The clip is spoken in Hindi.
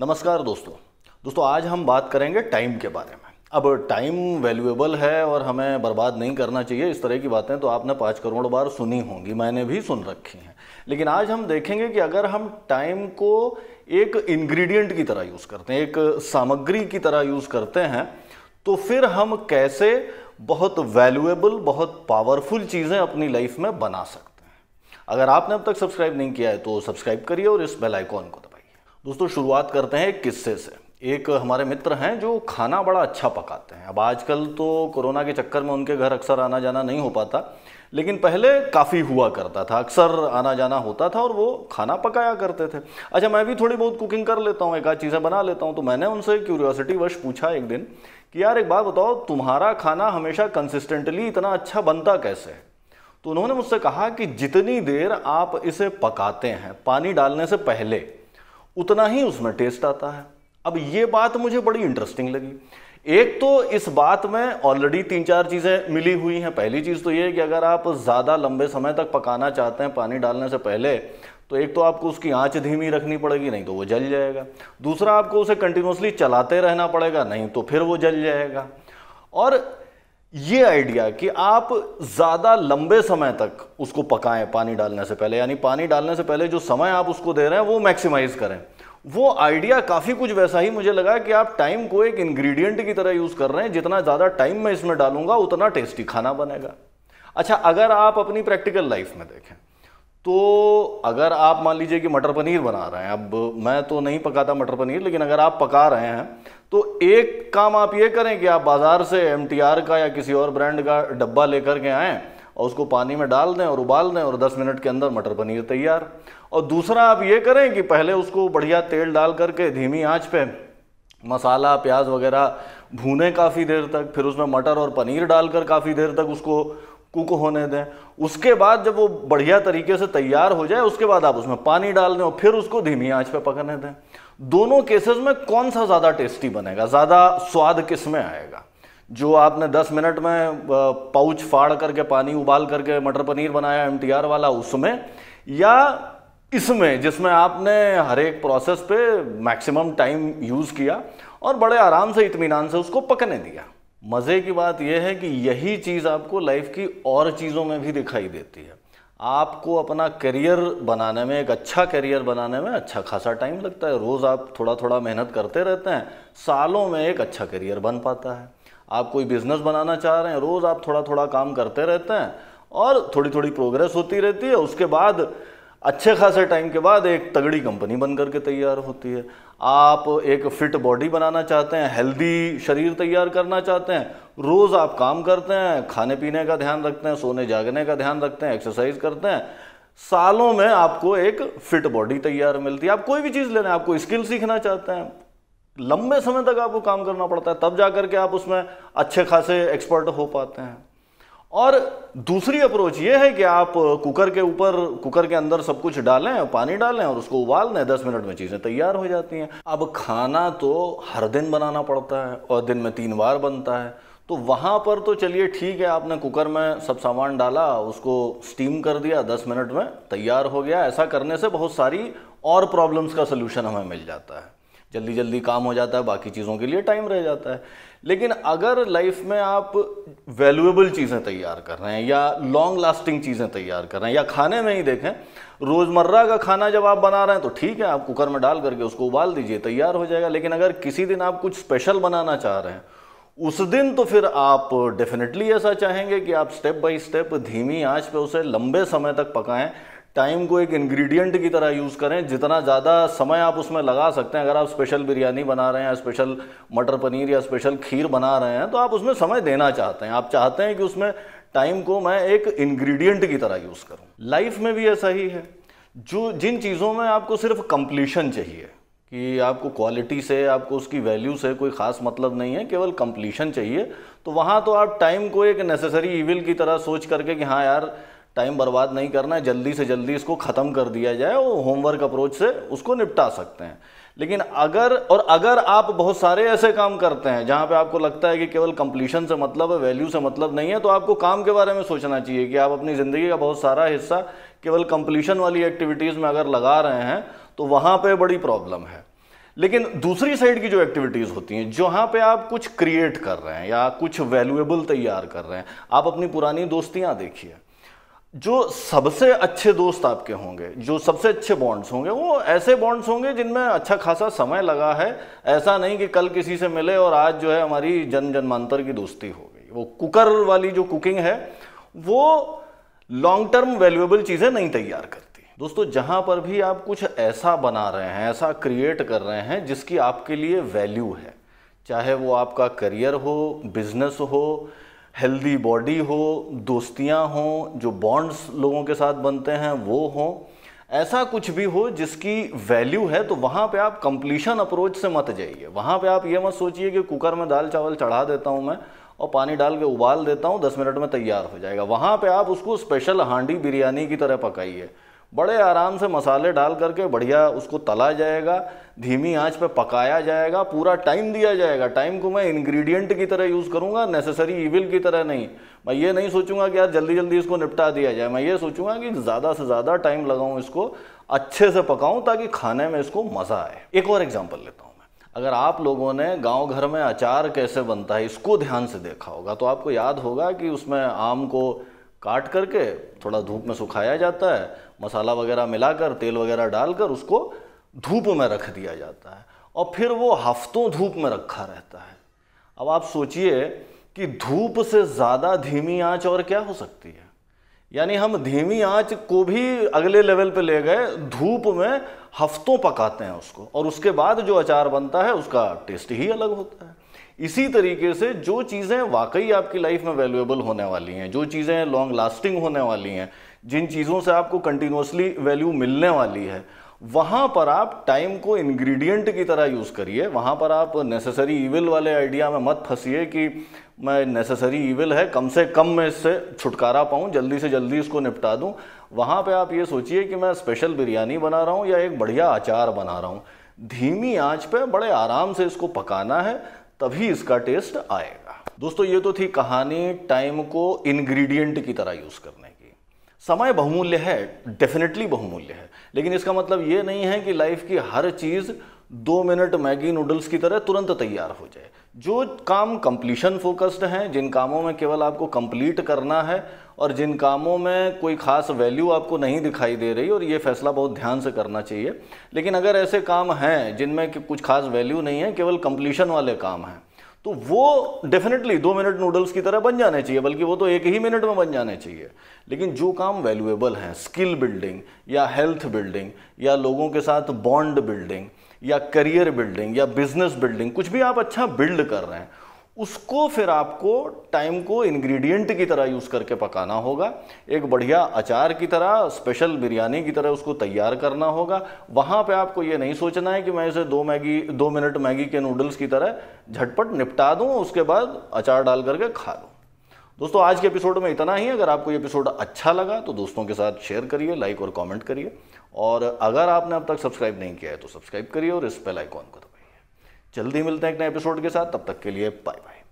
नमस्कार दोस्तों दोस्तों आज हम बात करेंगे टाइम के बारे में अब टाइम वैल्यूएबल है और हमें बर्बाद नहीं करना चाहिए इस तरह की बातें तो आपने पाँच करोड़ बार सुनी होंगी मैंने भी सुन रखी हैं लेकिन आज हम देखेंगे कि अगर हम टाइम को एक इंग्रेडिएंट की तरह यूज़ करते हैं एक सामग्री की तरह यूज़ करते हैं तो फिर हम कैसे बहुत वैल्यूएबल बहुत पावरफुल चीज़ें अपनी लाइफ में बना सकते हैं अगर आपने अब तक सब्सक्राइब नहीं किया है तो सब्सक्राइब करिए और इस बेल आइकॉन को दबाए दोस्तों शुरुआत करते हैं एक किस्से से एक हमारे मित्र हैं जो खाना बड़ा अच्छा पकाते हैं अब आजकल तो कोरोना के चक्कर में उनके घर अक्सर आना जाना नहीं हो पाता लेकिन पहले काफ़ी हुआ करता था अक्सर आना जाना होता था और वो खाना पकाया करते थे अच्छा मैं भी थोड़ी बहुत कुकिंग कर लेता हूँ एक आध चीज़ें बना लेता हूँ तो मैंने उनसे क्यूरियोसिटी वश पूछा एक दिन कि यार एक बात बताओ तुम्हारा खाना हमेशा कंसिस्टेंटली इतना अच्छा बनता कैसे है तो उन्होंने मुझसे कहा कि जितनी देर आप इसे पकाते हैं पानी डालने से पहले उतना ही उसमें टेस्ट आता है अब ये बात मुझे बड़ी इंटरेस्टिंग लगी एक तो इस बात में ऑलरेडी तीन चार चीज़ें मिली हुई हैं पहली चीज़ तो ये कि अगर आप ज़्यादा लंबे समय तक पकाना चाहते हैं पानी डालने से पहले तो एक तो आपको उसकी आंच धीमी रखनी पड़ेगी नहीं तो वो जल जाएगा दूसरा आपको उसे कंटिन्यूसली चलाते रहना पड़ेगा नहीं तो फिर वो जल जाएगा और ये आइडिया कि आप ज़्यादा लंबे समय तक उसको पकाएं पानी डालने से पहले यानी पानी डालने से पहले जो समय आप उसको दे रहे हैं वो मैक्सिमाइज करें वो आइडिया काफ़ी कुछ वैसा ही मुझे लगा कि आप टाइम को एक इंग्रेडिएंट की तरह यूज़ कर रहे हैं जितना ज़्यादा टाइम मैं इसमें डालूंगा उतना टेस्टी खाना बनेगा अच्छा अगर आप अपनी प्रैक्टिकल लाइफ में देखें तो अगर आप मान लीजिए कि मटर पनीर बना रहे हैं अब मैं तो नहीं पकाता मटर पनीर लेकिन अगर आप पका रहे हैं तो एक काम आप ये करें कि आप बाज़ार से एम का या किसी और ब्रांड का डब्बा लेकर के आएँ और उसको पानी में डाल दें और उबाल दें और 10 मिनट के अंदर मटर पनीर तैयार और दूसरा आप ये करें कि पहले उसको बढ़िया तेल डाल करके धीमी आंच पे मसाला प्याज वगैरह भूने काफ़ी देर तक फिर उसमें मटर और पनीर डालकर काफ़ी देर तक उसको कुक होने दें उसके बाद जब वो बढ़िया तरीके से तैयार हो जाए उसके बाद आप उसमें पानी डाल दें और फिर उसको धीमी आंच पे पकने दें दोनों केसेस में कौन सा ज़्यादा टेस्टी बनेगा ज़्यादा स्वाद किस में आएगा जो आपने 10 मिनट में पाउच फाड़ करके पानी उबाल करके मटर पनीर बनाया एम वाला उसमें या इसमें जिसमें आपने हर एक प्रोसेस पे मैक्सिमम टाइम यूज़ किया और बड़े आराम से इतमान से उसको पकने दिया मज़े की बात यह है कि यही चीज़ आपको लाइफ की और चीज़ों में भी दिखाई देती है आपको अपना करियर बनाने में एक अच्छा करियर बनाने में अच्छा खासा टाइम लगता है रोज़ आप थोड़ा थोड़ा मेहनत करते रहते हैं सालों में एक अच्छा करियर बन पाता है आप कोई बिज़नेस बनाना चाह रहे हैं रोज़ आप थोड़ा थोड़ा काम करते रहते हैं और थोड़ी थोड़ी प्रोग्रेस होती रहती है उसके बाद अच्छे खासे टाइम के बाद एक तगड़ी कंपनी बन करके तैयार होती है आप एक फिट बॉडी बनाना चाहते हैं हेल्दी शरीर तैयार करना चाहते हैं रोज़ आप काम करते हैं खाने पीने का ध्यान रखते हैं सोने जागने का ध्यान रखते हैं एक्सरसाइज करते हैं सालों में आपको एक फिट बॉडी तैयार मिलती है आप कोई भी चीज़ लेना है आपको स्किल सीखना चाहते हैं लंबे समय तक आपको काम करना पड़ता है तब जा करके आप उसमें अच्छे खासे एक्सपर्ट हो पाते हैं और दूसरी अप्रोच ये है कि आप कुकर के ऊपर कुकर के अंदर सब कुछ डालें पानी डालें और उसको उबाल दें दस मिनट में चीज़ें तैयार हो जाती हैं अब खाना तो हर दिन बनाना पड़ता है और दिन में तीन बार बनता है तो वहाँ पर तो चलिए ठीक है आपने कुकर में सब सामान डाला उसको स्टीम कर दिया दस मिनट में तैयार हो गया ऐसा करने से बहुत सारी और प्रॉब्लम्स का सलूशन हमें मिल जाता है जल्दी जल्दी काम हो जाता है बाकी चीज़ों के लिए टाइम रह जाता है लेकिन अगर लाइफ में आप वैल्यूएबल चीज़ें तैयार कर रहे हैं या लॉन्ग लास्टिंग चीज़ें तैयार कर रहे हैं या खाने में ही देखें रोज़मर्रा का खाना जब आप बना रहे हैं तो ठीक है आप कुकर में डाल करके उसको उबाल दीजिए तैयार हो जाएगा लेकिन अगर किसी दिन आप कुछ स्पेशल बनाना चाह रहे हैं उस दिन तो फिर आप डेफिनेटली ऐसा चाहेंगे कि आप स्टेप बाय स्टेप धीमी आंच पे उसे लंबे समय तक पकाएं टाइम को एक इंग्रेडिएंट की तरह यूज़ करें जितना ज़्यादा समय आप उसमें लगा सकते हैं अगर आप स्पेशल बिरयानी बना रहे हैं या स्पेशल मटर पनीर या स्पेशल खीर बना रहे हैं तो आप उसमें समय देना चाहते हैं आप चाहते हैं कि उसमें टाइम को मैं एक इंग्रेडिएंट की तरह यूज़ करूँ लाइफ में भी ऐसा ही है जो जिन चीज़ों में आपको सिर्फ कंप्लीशन चाहिए कि आपको क्वालिटी से आपको उसकी वैल्यू से कोई ख़ास मतलब नहीं है केवल कंप्लीशन चाहिए तो वहाँ तो आप टाइम को एक नेसेसरी इविल की तरह सोच करके कि हाँ यार टाइम बर्बाद नहीं करना है जल्दी से जल्दी इसको ख़त्म कर दिया जाए वो होमवर्क अप्रोच से उसको निपटा सकते हैं लेकिन अगर और अगर आप बहुत सारे ऐसे काम करते हैं जहाँ पे आपको लगता है कि केवल कंप्लीशन से मतलब है वैल्यू से मतलब नहीं है तो आपको काम के बारे में सोचना चाहिए कि आप अपनी ज़िंदगी का बहुत सारा हिस्सा केवल कंप्लीशन वाली एक्टिविटीज़ में अगर लगा रहे हैं तो वहाँ पर बड़ी प्रॉब्लम है लेकिन दूसरी साइड की जो एक्टिविटीज़ होती हैं जहाँ पे आप कुछ क्रिएट कर रहे हैं या कुछ वैल्यूएबल तैयार कर रहे हैं आप अपनी पुरानी दोस्तियाँ देखिए जो सबसे अच्छे दोस्त आपके होंगे जो सबसे अच्छे बॉन्ड्स होंगे वो ऐसे बॉन्ड्स होंगे जिनमें अच्छा खासा समय लगा है ऐसा नहीं कि कल किसी से मिले और आज जो है हमारी जन जन्मांतर की दोस्ती हो गई वो कुकर वाली जो कुकिंग है वो लॉन्ग टर्म वैल्यूएबल चीज़ें नहीं तैयार करती दोस्तों जहाँ पर भी आप कुछ ऐसा बना रहे हैं ऐसा क्रिएट कर रहे हैं जिसकी आपके लिए वैल्यू है चाहे वो आपका करियर हो बिजनेस हो हेल्दी बॉडी हो दोस्तियाँ हों जो बॉन्ड्स लोगों के साथ बनते हैं वो हों ऐसा कुछ भी हो जिसकी वैल्यू है तो वहाँ पे आप कंप्लीशन अप्रोच से मत जाइए वहाँ पे आप ये मत सोचिए कि कुकर में दाल चावल चढ़ा देता हूँ मैं और पानी डाल के उबाल देता हूँ दस मिनट में तैयार हो जाएगा वहाँ पे आप उसको स्पेशल हांडी बिरयानी की तरह पकाइए बड़े आराम से मसाले डाल करके बढ़िया उसको तला जाएगा धीमी आंच पे पकाया जाएगा पूरा टाइम दिया जाएगा टाइम को मैं इंग्रेडिएंट की तरह यूज़ करूँगा नेसेसरी इविल की तरह नहीं मैं ये नहीं सोचूंगा कि यार जल्दी जल्दी इसको निपटा दिया जाए मैं ये सोचूंगा कि ज़्यादा से ज़्यादा टाइम लगाऊँ इसको अच्छे से पकाऊँ ताकि खाने में इसको मज़ा आए एक और एग्जाम्पल लेता हूँ मैं अगर आप लोगों ने गाँव घर में अचार कैसे बनता है इसको ध्यान से देखा होगा तो आपको याद होगा कि उसमें आम को काट करके थोड़ा धूप में सुखाया जाता है मसाला वगैरह मिलाकर तेल वगैरह डालकर उसको धूप में रख दिया जाता है और फिर वो हफ्तों धूप में रखा रहता है अब आप सोचिए कि धूप से ज़्यादा धीमी आंच और क्या हो सकती है यानी हम धीमी आंच को भी अगले लेवल पे ले गए धूप में हफ्तों पकाते हैं उसको और उसके बाद जो अचार बनता है उसका टेस्ट ही अलग होता है इसी तरीके से जो चीज़ें वाकई आपकी लाइफ में वैल्यूएबल होने वाली हैं जो चीज़ें लॉन्ग लास्टिंग होने वाली हैं जिन चीज़ों से आपको कंटिन्यूसली वैल्यू मिलने वाली है वहाँ पर आप टाइम को इंग्रेडिएंट की तरह यूज़ करिए वहाँ पर आप नेसेसरी इविल वाले आइडिया में मत फंसिए कि मैं नेसेसरी इविल है कम से कम मैं इससे छुटकारा पाऊँ जल्दी से जल्दी इसको निपटा दूँ वहाँ पे आप ये सोचिए कि मैं स्पेशल बिरयानी बना रहा हूँ या एक बढ़िया अचार बना रहा हूँ धीमी आँच पर बड़े आराम से इसको पकाना है तभी इसका टेस्ट आएगा दोस्तों ये तो थी कहानी टाइम को इन्ग्रीडियंट की तरह यूज़ करने समय बहुमूल्य है डेफिनेटली बहुमूल्य है लेकिन इसका मतलब ये नहीं है कि लाइफ की हर चीज़ दो मिनट मैगी नूडल्स की तरह तुरंत तैयार हो जाए जो काम कंप्लीशन फोकस्ड हैं जिन कामों में केवल आपको कंप्लीट करना है और जिन कामों में कोई खास वैल्यू आपको नहीं दिखाई दे रही और ये फैसला बहुत ध्यान से करना चाहिए लेकिन अगर ऐसे काम हैं जिनमें कुछ खास वैल्यू नहीं है केवल कंप्लीशन वाले काम हैं तो वो डेफिनेटली दो मिनट नूडल्स की तरह बन जाने चाहिए बल्कि वो तो एक ही मिनट में बन जाने चाहिए लेकिन जो काम वैल्यूएबल हैं स्किल बिल्डिंग या हेल्थ बिल्डिंग या लोगों के साथ बॉन्ड बिल्डिंग या करियर बिल्डिंग या बिजनेस बिल्डिंग कुछ भी आप अच्छा बिल्ड कर रहे हैं उसको फिर आपको टाइम को इंग्रेडिएंट की तरह यूज़ करके पकाना होगा एक बढ़िया अचार की तरह स्पेशल बिरयानी की तरह उसको तैयार करना होगा वहाँ पे आपको ये नहीं सोचना है कि मैं इसे दो मैगी दो मिनट मैगी के नूडल्स की तरह झटपट निपटा दूँ उसके बाद अचार डाल करके खा लूँ दोस्तों आज के एपिसोड में इतना ही अगर आपको ये एपिसोड अच्छा लगा तो दोस्तों के साथ शेयर करिए लाइक और कॉमेंट करिए और अगर आपने अब तक सब्सक्राइब नहीं किया है तो सब्सक्राइब करिए और इस बेल आइकॉन को दबाइए जल्दी मिलते हैं एक नए एपिसोड के साथ तब तक के लिए बाय बाय